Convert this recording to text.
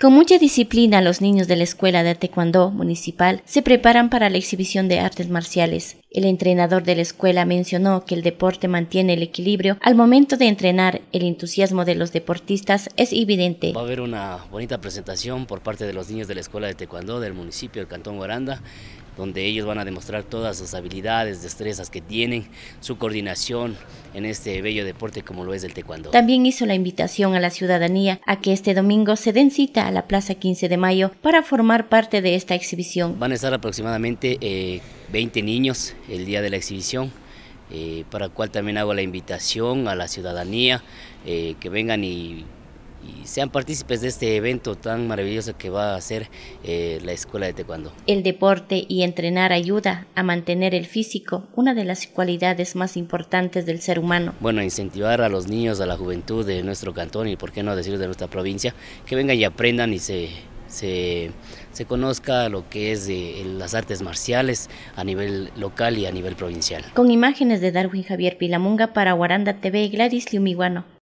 Con mucha disciplina, los niños de la Escuela de Taekwondo Municipal se preparan para la exhibición de artes marciales. El entrenador de la escuela mencionó que el deporte mantiene el equilibrio. Al momento de entrenar, el entusiasmo de los deportistas es evidente. Va a haber una bonita presentación por parte de los niños de la Escuela de Taekwondo del municipio del Cantón Guaranda donde ellos van a demostrar todas sus habilidades, destrezas que tienen, su coordinación en este bello deporte como lo es el taekwondo. También hizo la invitación a la ciudadanía a que este domingo se den cita a la Plaza 15 de Mayo para formar parte de esta exhibición. Van a estar aproximadamente 20 eh, niños el día de la exhibición. Eh, para el cual también hago la invitación a la ciudadanía eh, que vengan y y sean partícipes de este evento tan maravilloso que va a ser eh, la Escuela de Taekwondo. El deporte y entrenar ayuda a mantener el físico, una de las cualidades más importantes del ser humano. Bueno, incentivar a los niños, a la juventud de nuestro cantón y, por qué no decir, de nuestra provincia, que vengan y aprendan y se se, conozca lo que es de eh, las artes marciales a nivel local y a nivel provincial. Con imágenes de Darwin Javier Pilamunga para Guaranda TV Gladys Liumiguano.